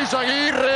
Aguirre.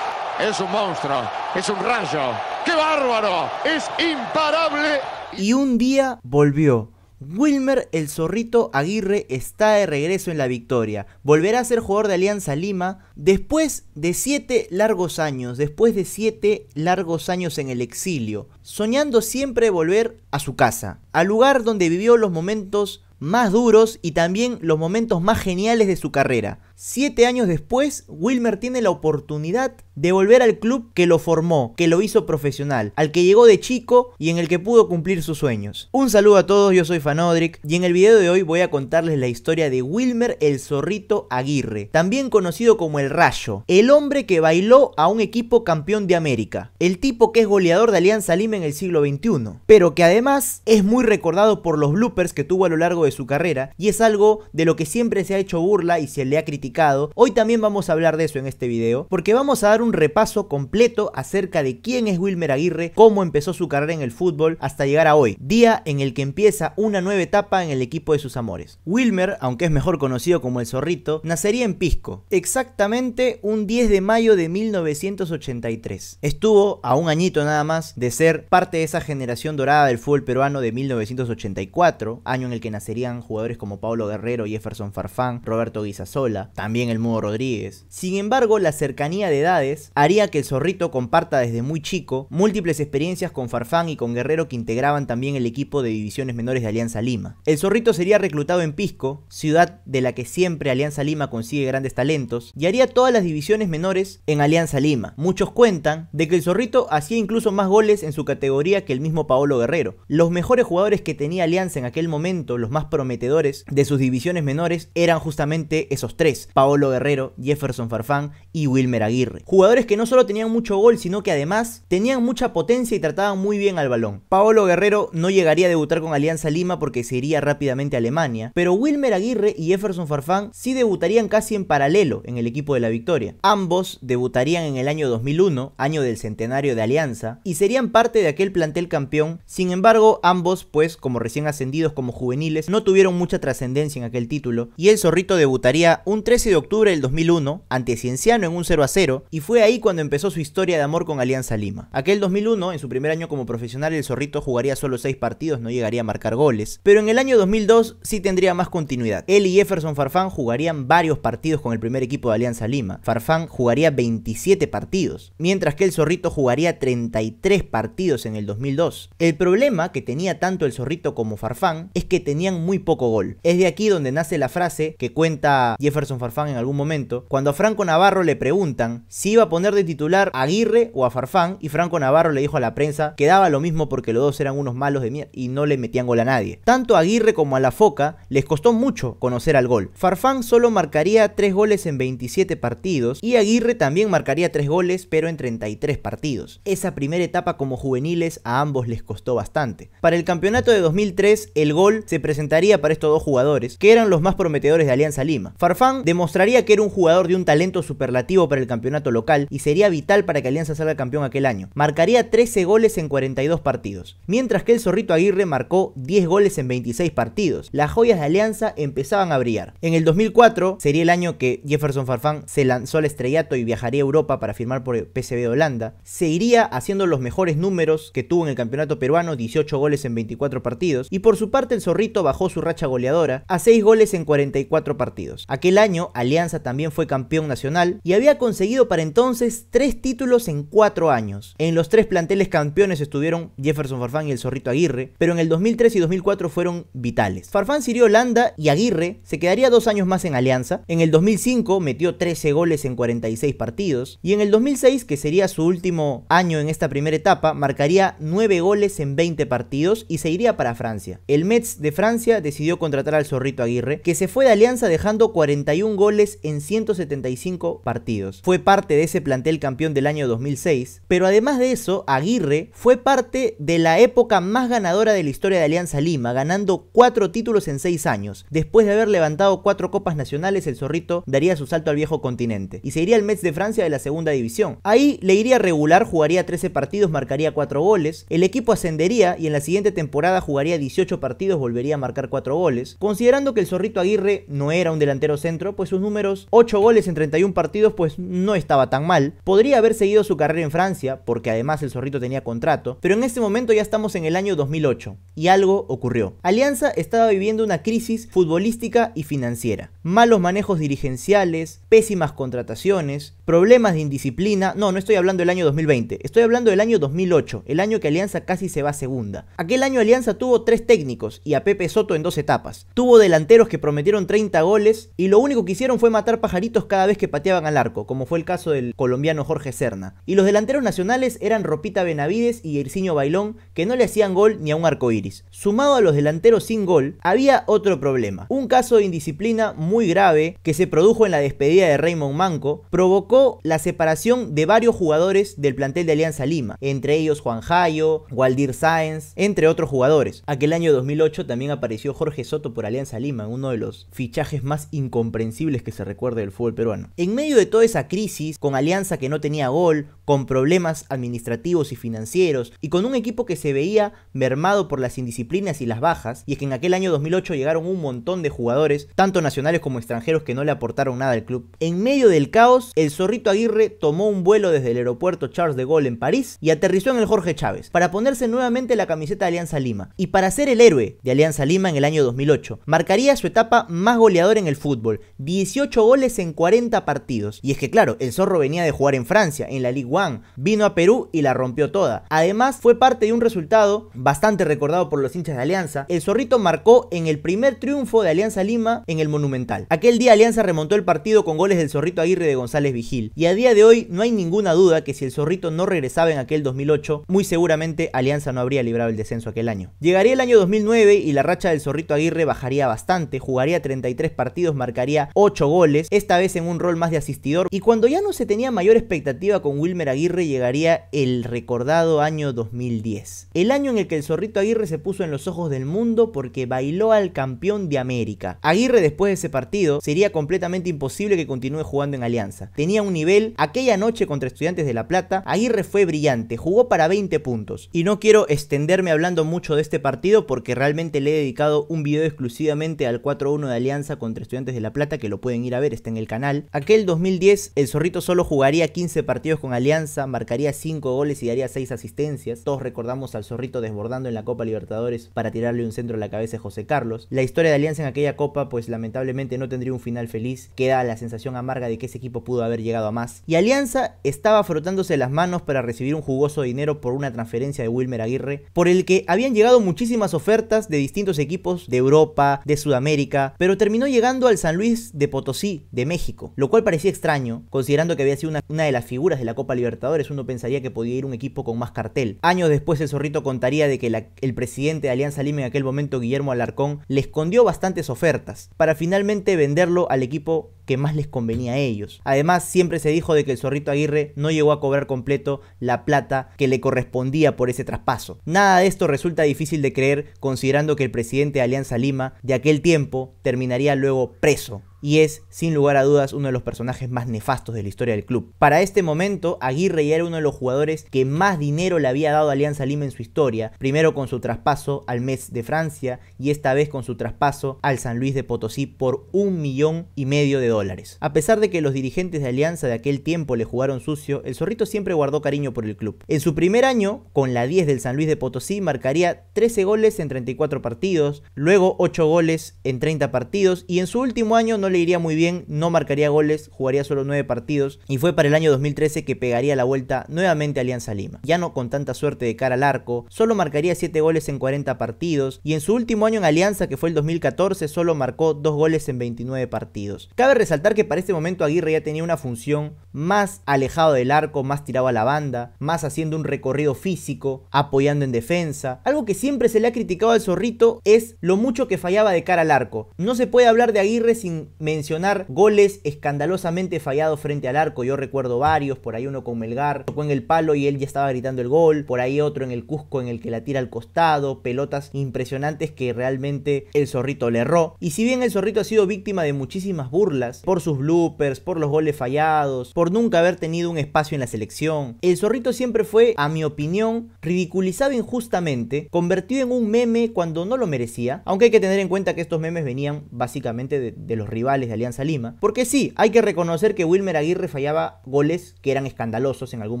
Es un monstruo, es un rayo. ¡Qué bárbaro! Es imparable. Y un día volvió. Wilmer el Zorrito Aguirre está de regreso en la victoria. Volverá a ser jugador de Alianza Lima después de siete largos años, después de siete largos años en el exilio, soñando siempre volver a su casa, al lugar donde vivió los momentos más duros y también los momentos más geniales de su carrera. Siete años después, Wilmer tiene la oportunidad de volver al club que lo formó, que lo hizo profesional, al que llegó de chico y en el que pudo cumplir sus sueños. Un saludo a todos, yo soy Fanodric y en el video de hoy voy a contarles la historia de Wilmer el Zorrito Aguirre, también conocido como el Rayo, el hombre que bailó a un equipo campeón de América, el tipo que es goleador de Alianza Lima en el siglo XXI, pero que además es muy recordado por los bloopers que tuvo a lo largo de su carrera y es algo de lo que siempre se ha hecho burla y se le ha criticado Hoy también vamos a hablar de eso en este video, porque vamos a dar un repaso completo acerca de quién es Wilmer Aguirre, cómo empezó su carrera en el fútbol hasta llegar a hoy, día en el que empieza una nueva etapa en el equipo de sus amores. Wilmer, aunque es mejor conocido como el zorrito, nacería en Pisco, exactamente un 10 de mayo de 1983. Estuvo a un añito nada más de ser parte de esa generación dorada del fútbol peruano de 1984, año en el que nacerían jugadores como Pablo Guerrero, Jefferson Farfán, Roberto Guisasola, también el Mudo Rodríguez. Sin embargo, la cercanía de edades haría que el zorrito comparta desde muy chico múltiples experiencias con Farfán y con Guerrero que integraban también el equipo de divisiones menores de Alianza Lima. El zorrito sería reclutado en Pisco, ciudad de la que siempre Alianza Lima consigue grandes talentos, y haría todas las divisiones menores en Alianza Lima. Muchos cuentan de que el zorrito hacía incluso más goles en su categoría que el mismo Paolo Guerrero. Los mejores jugadores que tenía Alianza en aquel momento, los más prometedores de sus divisiones menores, eran justamente esos tres. Paolo Guerrero, Jefferson Farfán y Wilmer Aguirre. Jugadores que no solo tenían mucho gol, sino que además tenían mucha potencia y trataban muy bien al balón. Paolo Guerrero no llegaría a debutar con Alianza Lima porque se iría rápidamente a Alemania, pero Wilmer Aguirre y Jefferson Farfán sí debutarían casi en paralelo en el equipo de la victoria. Ambos debutarían en el año 2001, año del centenario de Alianza, y serían parte de aquel plantel campeón. Sin embargo, ambos, pues, como recién ascendidos como juveniles, no tuvieron mucha trascendencia en aquel título, y el Zorrito debutaría un 3 13 de octubre del 2001 ante Cienciano en un 0 a 0 y fue ahí cuando empezó su historia de amor con Alianza Lima. Aquel 2001, en su primer año como profesional, el Zorrito jugaría solo 6 partidos, no llegaría a marcar goles, pero en el año 2002 sí tendría más continuidad. Él y Jefferson Farfán jugarían varios partidos con el primer equipo de Alianza Lima. Farfán jugaría 27 partidos, mientras que el Zorrito jugaría 33 partidos en el 2002. El problema que tenía tanto el Zorrito como Farfán es que tenían muy poco gol. Es de aquí donde nace la frase que cuenta Jefferson Farfán en algún momento, cuando a Franco Navarro le preguntan si iba a poner de titular a Aguirre o a Farfán, y Franco Navarro le dijo a la prensa que daba lo mismo porque los dos eran unos malos de mierda y no le metían gol a nadie. Tanto a Aguirre como a la Foca les costó mucho conocer al gol. Farfán solo marcaría 3 goles en 27 partidos y Aguirre también marcaría 3 goles pero en 33 partidos. Esa primera etapa como juveniles a ambos les costó bastante. Para el campeonato de 2003 el gol se presentaría para estos dos jugadores que eran los más prometedores de Alianza Lima. Farfán de demostraría que era un jugador de un talento superlativo para el campeonato local y sería vital para que Alianza salga campeón aquel año. Marcaría 13 goles en 42 partidos, mientras que el Zorrito Aguirre marcó 10 goles en 26 partidos. Las joyas de Alianza empezaban a brillar. En el 2004 sería el año que Jefferson Farfán se lanzó al estrellato y viajaría a Europa para firmar por PSV de Holanda. Se iría haciendo los mejores números que tuvo en el campeonato peruano, 18 goles en 24 partidos, y por su parte el Zorrito bajó su racha goleadora a 6 goles en 44 partidos. Aquel año Alianza también fue campeón nacional y había conseguido para entonces tres títulos en cuatro años. En los tres planteles campeones estuvieron Jefferson Farfán y el Zorrito Aguirre, pero en el 2003 y 2004 fueron vitales. Farfán sirió Holanda y Aguirre se quedaría dos años más en Alianza. En el 2005 metió 13 goles en 46 partidos y en el 2006, que sería su último año en esta primera etapa, marcaría 9 goles en 20 partidos y se iría para Francia. El Metz de Francia decidió contratar al Zorrito Aguirre, que se fue de Alianza dejando 41 goles en 175 partidos. Fue parte de ese plantel campeón del año 2006, pero además de eso, Aguirre fue parte de la época más ganadora de la historia de Alianza Lima, ganando 4 títulos en 6 años. Después de haber levantado 4 copas nacionales, el Zorrito daría su salto al viejo continente y se iría al Metz de Francia de la segunda división. Ahí le iría regular, jugaría 13 partidos, marcaría 4 goles, el equipo ascendería y en la siguiente temporada jugaría 18 partidos, volvería a marcar 4 goles. Considerando que el Zorrito Aguirre no era un delantero centro, pues pues sus números, 8 goles en 31 partidos, pues no estaba tan mal. Podría haber seguido su carrera en Francia, porque además el zorrito tenía contrato, pero en este momento ya estamos en el año 2008 y algo ocurrió. Alianza estaba viviendo una crisis futbolística y financiera. Malos manejos dirigenciales, pésimas contrataciones, problemas de indisciplina. No, no estoy hablando del año 2020, estoy hablando del año 2008, el año que Alianza casi se va segunda. Aquel año Alianza tuvo tres técnicos y a Pepe Soto en dos etapas. Tuvo delanteros que prometieron 30 goles y lo único que hicieron fue matar pajaritos cada vez que pateaban al arco, como fue el caso del colombiano Jorge Serna. Y los delanteros nacionales eran Ropita Benavides y Irciño Bailón, que no le hacían gol ni a un arco iris. Sumado a los delanteros sin gol, había otro problema. Un caso de indisciplina muy grave que se produjo en la despedida de Raymond Manco provocó la separación de varios jugadores del plantel de Alianza Lima, entre ellos Juan Jayo, Waldir Sáenz, entre otros jugadores. Aquel año 2008 también apareció Jorge Soto por Alianza Lima, uno de los fichajes más incomprensibles que se recuerda del fútbol peruano. En medio de toda esa crisis, con Alianza que no tenía gol, con problemas administrativos y financieros, y con un equipo que se veía mermado por las indisciplinas y las bajas, y es que en aquel año 2008 llegaron un montón de jugadores, tanto nacionales como extranjeros, que no le aportaron nada al club. En medio del caos, el Zorrito Aguirre tomó un vuelo desde el aeropuerto Charles de Gaulle en París y aterrizó en el Jorge Chávez para ponerse nuevamente la camiseta de Alianza Lima y para ser el héroe de Alianza Lima en el año 2008. Marcaría su etapa más goleador en el fútbol, 18 goles en 40 partidos. Y es que claro, el Zorro venía de jugar en Francia, en la Ligue 1, vino a Perú y la rompió toda. Además, fue parte de un resultado bastante recordado por los hinchas de Alianza. El Zorrito marcó en el primer triunfo de Alianza Lima en el Monumental. Aquel día Alianza remontó el partido con goles del Zorrito Aguirre de González Vigil y a día de hoy no hay ninguna duda que si el zorrito no regresaba en aquel 2008, muy seguramente Alianza no habría librado el descenso aquel año. Llegaría el año 2009 y la racha del zorrito Aguirre bajaría bastante, jugaría 33 partidos, marcaría 8 goles, esta vez en un rol más de asistidor. Y cuando ya no se tenía mayor expectativa con Wilmer Aguirre, llegaría el recordado año 2010. El año en el que el zorrito Aguirre se puso en los ojos del mundo porque bailó al campeón de América. Aguirre después de ese partido sería completamente imposible que continúe jugando en Alianza. Tenía un nivel. Aquella noche contra Estudiantes de La Plata, Aguirre fue brillante, jugó para 20 puntos. Y no quiero extenderme hablando mucho de este partido porque realmente le he dedicado un video exclusivamente al 4-1 de Alianza contra Estudiantes de La Plata, que lo pueden ir a ver, está en el canal. Aquel 2010, el Zorrito solo jugaría 15 partidos con Alianza, marcaría 5 goles y daría 6 asistencias. Todos recordamos al Zorrito desbordando en la Copa Libertadores para tirarle un centro a la cabeza a José Carlos. La historia de Alianza en aquella Copa, pues lamentablemente no tendría un final feliz. Queda la sensación amarga de que ese equipo pudo haber llegado más. Y Alianza estaba frotándose las manos para recibir un jugoso dinero por una transferencia de Wilmer Aguirre, por el que habían llegado muchísimas ofertas de distintos equipos de Europa, de Sudamérica, pero terminó llegando al San Luis de Potosí, de México, lo cual parecía extraño, considerando que había sido una, de las figuras de la Copa Libertadores, uno pensaría que podía ir un equipo con más cartel. Años después el zorrito contaría de que el presidente de Alianza Lima en aquel momento, Guillermo Alarcón, le escondió bastantes ofertas, para finalmente venderlo al equipo que más les convenía a ellos. Además, siempre siempre se dijo de que el Zorrito Aguirre no llegó a cobrar completo la plata que le correspondía por ese traspaso. Nada de esto resulta difícil de creer considerando que el presidente de Alianza Lima de aquel tiempo terminaría luego preso y es, sin lugar a dudas, uno de los personajes más nefastos de la historia del club. Para este momento, Aguirre ya era uno de los jugadores que más dinero le había dado a Alianza Lima en su historia, primero con su traspaso al Metz de Francia y esta vez con su traspaso al San Luis de Potosí por un millón y medio de dólares. A pesar de que los dirigentes de Alianza de aquel tiempo le jugaron sucio, el Zorrito siempre guardó cariño por el club. En su primer año, con la 10 del San Luis de Potosí, marcaría 13 goles en 34 partidos, luego 8 goles en 30 partidos y en su último año no le iría muy bien, no marcaría goles, jugaría solo 9 partidos y fue para el año 2013 que pegaría la vuelta nuevamente a Alianza Lima. Ya no con tanta suerte de cara al arco, solo marcaría 7 goles en 40 partidos y en su último año en Alianza que fue el 2014 solo marcó 2 goles en 29 partidos. Cabe resaltar que para este momento Aguirre ya tenía una función más alejado del arco, más tirado a la banda, más haciendo un recorrido físico, apoyando en defensa. Algo que siempre se le ha criticado al zorrito es lo mucho que fallaba de cara al arco. No se puede hablar de Aguirre sin mencionar goles escandalosamente fallados frente al arco. Yo recuerdo varios, por ahí uno con Melgar, tocó en el palo y él ya estaba gritando el gol, por ahí otro en el Cusco en el que la tira al costado, pelotas impresionantes que realmente el zorrito le erró. Y si bien el zorrito ha sido víctima de muchísimas burlas, por sus bloopers, por los goles fallados, por nunca haber tenido un espacio en la selección, el zorrito siempre fue, a mi opinión, ridiculizado injustamente, convertido en un meme cuando no lo merecía, aunque hay que tener en cuenta que estos memes venían básicamente de, de los rivales de Alianza Lima. Porque sí, hay que reconocer que Wilmer Aguirre fallaba goles que eran escandalosos en algún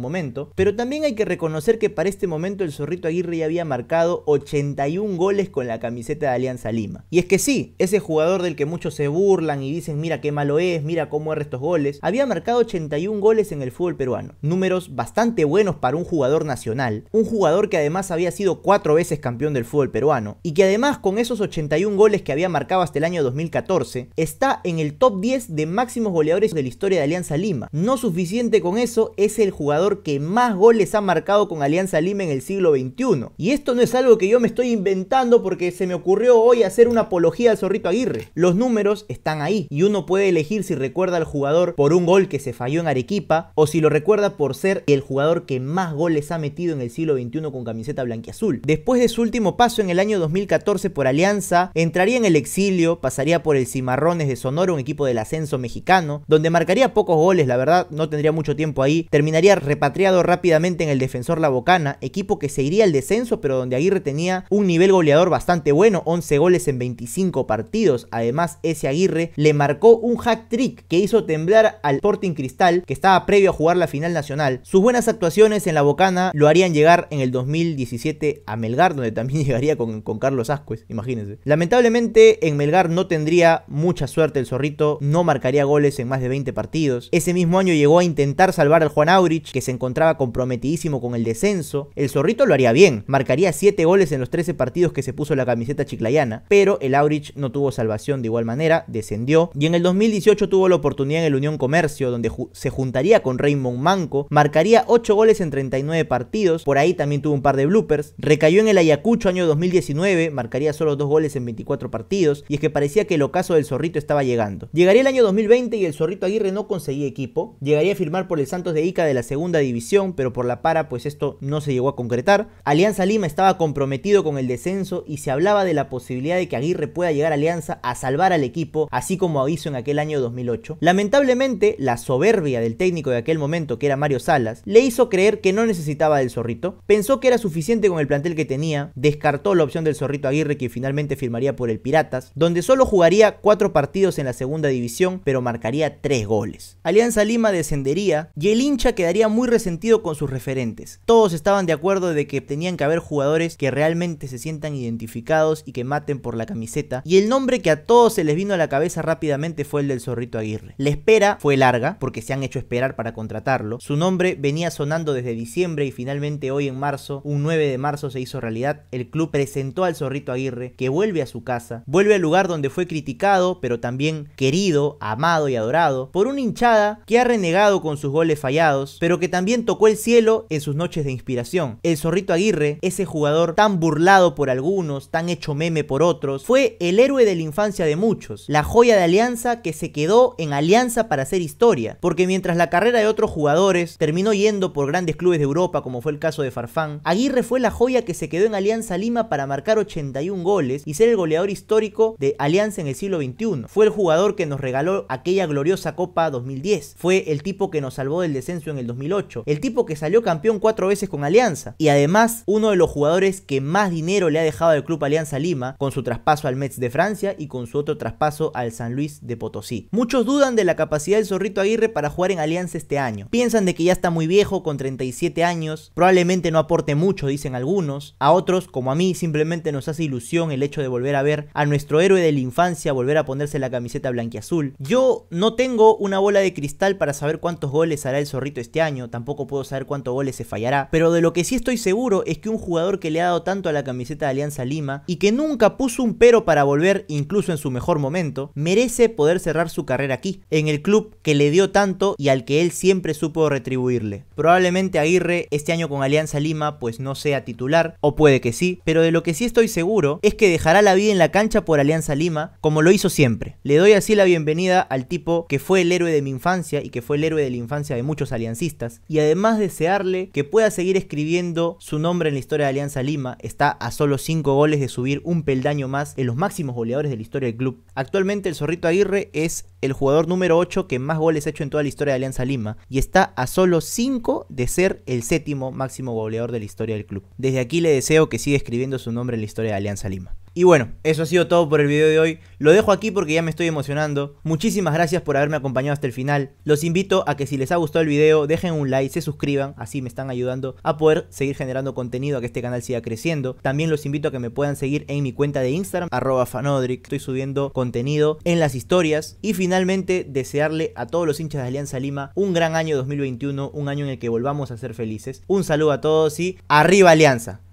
momento, pero también hay que reconocer que para este momento el Zorrito Aguirre ya había marcado 81 goles con la camiseta de Alianza Lima. Y es que sí, ese jugador del que muchos se burlan y dicen mira qué malo es, mira cómo erra estos goles, había marcado 81 goles en el fútbol peruano. Números bastante buenos para un jugador nacional, un jugador que además había sido cuatro veces campeón del fútbol peruano y que además con esos 81 goles que había marcado hasta el año 2014, está en el top 10 de máximos goleadores de la historia de Alianza Lima. No suficiente con eso, es el jugador que más goles ha marcado con Alianza Lima en el siglo XXI. Y esto no es algo que yo me estoy inventando porque se me ocurrió hoy hacer una apología al Zorrito Aguirre. Los números están ahí y uno puede elegir si recuerda al jugador por un gol que se falló en Arequipa o si lo recuerda por ser el jugador que más goles ha metido en el siglo XXI con camiseta blanquiazul. Después de su último paso en el año 2014 por Alianza, entraría en el exilio, pasaría por el Cimarrones de Sonora un equipo del ascenso mexicano, donde marcaría pocos goles, la verdad, no tendría mucho tiempo ahí. Terminaría repatriado rápidamente en el Defensor La Bocana, equipo que se iría al descenso, pero donde Aguirre tenía un nivel goleador bastante bueno, 11 goles en 25 partidos. Además, ese Aguirre le marcó un hack trick que hizo temblar al Sporting Cristal, que estaba previo a jugar la final nacional. Sus buenas actuaciones en La Bocana lo harían llegar en el 2017 a Melgar, donde también llegaría con, Carlos Ascuez, imagínense. Lamentablemente, en Melgar no tendría mucha suerte el Zorrito no marcaría goles en más de 20 partidos. Ese mismo año llegó a intentar salvar al Juan Aurich, que se encontraba comprometidísimo con el descenso. El Zorrito lo haría bien, marcaría 7 goles en los 13 partidos que se puso la camiseta chiclayana, pero el Aurich no tuvo salvación de igual manera, descendió. Y en el 2018 tuvo la oportunidad en el Unión Comercio, donde se juntaría con Raymond Manco, marcaría 8 goles en 39 partidos, por ahí también tuvo un par de bloopers. Recayó en el Ayacucho año 2019, marcaría solo 2 goles en 24 partidos, y es que parecía que el ocaso del Zorrito estaba llegando. Llegaría el año 2020 y el Zorrito Aguirre no conseguía equipo. Llegaría a firmar por el Santos de Ica de la segunda división, pero por la para pues esto no se llegó a concretar. Alianza Lima estaba comprometido con el descenso y se hablaba de la posibilidad de que Aguirre pueda llegar a Alianza a salvar al equipo, así como hizo en aquel año 2008. Lamentablemente, la soberbia del técnico de aquel momento, que era Mario Salas, le hizo creer que no necesitaba del Zorrito. Pensó que era suficiente con el plantel que tenía, descartó la opción del Zorrito Aguirre que finalmente firmaría por el Piratas, donde solo jugaría cuatro partidos en la segunda división, pero marcaría tres goles. Alianza Lima descendería y el hincha quedaría muy resentido con sus referentes. Todos estaban de acuerdo de que tenían que haber jugadores que realmente se sientan identificados y que maten por la camiseta. Y el nombre que a todos se les vino a la cabeza rápidamente fue el del Zorrito Aguirre. La espera fue larga, porque se han hecho esperar para contratarlo. Su nombre venía sonando desde diciembre y finalmente hoy en marzo, un 9 de marzo, se hizo realidad. El club presentó al Zorrito Aguirre, que vuelve a su casa, vuelve al lugar donde fue criticado, pero también bien querido, amado y adorado por una hinchada que ha renegado con sus goles fallados, pero que también tocó el cielo en sus noches de inspiración. El Zorrito Aguirre, ese jugador tan burlado por algunos, tan hecho meme por otros, fue el héroe de la infancia de muchos, la joya de Alianza que se quedó en Alianza para hacer historia, porque mientras la carrera de otros jugadores terminó yendo por grandes clubes de Europa, como fue el caso de Farfán, Aguirre fue la joya que se quedó en Alianza Lima para marcar 81 goles y ser el goleador histórico de Alianza en el siglo XXI. Fue el jugador que nos regaló aquella gloriosa Copa 2010. Fue el tipo que nos salvó del descenso en el 2008. El tipo que salió campeón cuatro veces con Alianza. Y además, uno de los jugadores que más dinero le ha dejado al club Alianza Lima con su traspaso al Metz de Francia y con su otro traspaso al San Luis de Potosí. Muchos dudan de la capacidad del Zorrito Aguirre para jugar en Alianza este año. Piensan de que ya está muy viejo, con 37 años, probablemente no aporte mucho, dicen algunos. A otros, como a mí, simplemente nos hace ilusión el hecho de volver a ver a nuestro héroe de la infancia volver a ponerse la camiseta blanquiazul. Yo no tengo una bola de cristal para saber cuántos goles hará el zorrito este año, tampoco puedo saber cuántos goles se fallará, pero de lo que sí estoy seguro es que un jugador que le ha dado tanto a la camiseta de Alianza Lima y que nunca puso un pero para volver incluso en su mejor momento, merece poder cerrar su carrera aquí, en el club que le dio tanto y al que él siempre supo retribuirle. Probablemente Aguirre este año con Alianza Lima pues no sea titular, o puede que sí, pero de lo que sí estoy seguro es que dejará la vida en la cancha por Alianza Lima como lo hizo siempre. Le doy así la bienvenida al tipo que fue el héroe de mi infancia y que fue el héroe de la infancia de muchos aliancistas, y además desearle que pueda seguir escribiendo su nombre en la historia de Alianza Lima, está a solo 5 goles de subir un peldaño más en los máximos goleadores de la historia del club. Actualmente el Zorrito Aguirre es el jugador número 8 que más goles ha hecho en toda la historia de Alianza Lima, y está a solo 5 de ser el séptimo máximo goleador de la historia del club. Desde aquí le deseo que siga escribiendo su nombre en la historia de Alianza Lima. Y bueno, eso ha sido todo por el video de hoy. Lo dejo aquí porque ya me estoy emocionando. Muchísimas gracias por haberme acompañado hasta el final. Los invito a que si les ha gustado el video, dejen un like, se suscriban, así me están ayudando a poder seguir generando contenido, a que este canal siga creciendo. También los invito a que me puedan seguir en mi cuenta de Instagram, arroba fanodric. Estoy subiendo contenido en las historias. Y finalmente, desearle a todos los hinchas de Alianza Lima un gran año 2021, un año en el que volvamos a ser felices. Un saludo a todos y arriba Alianza.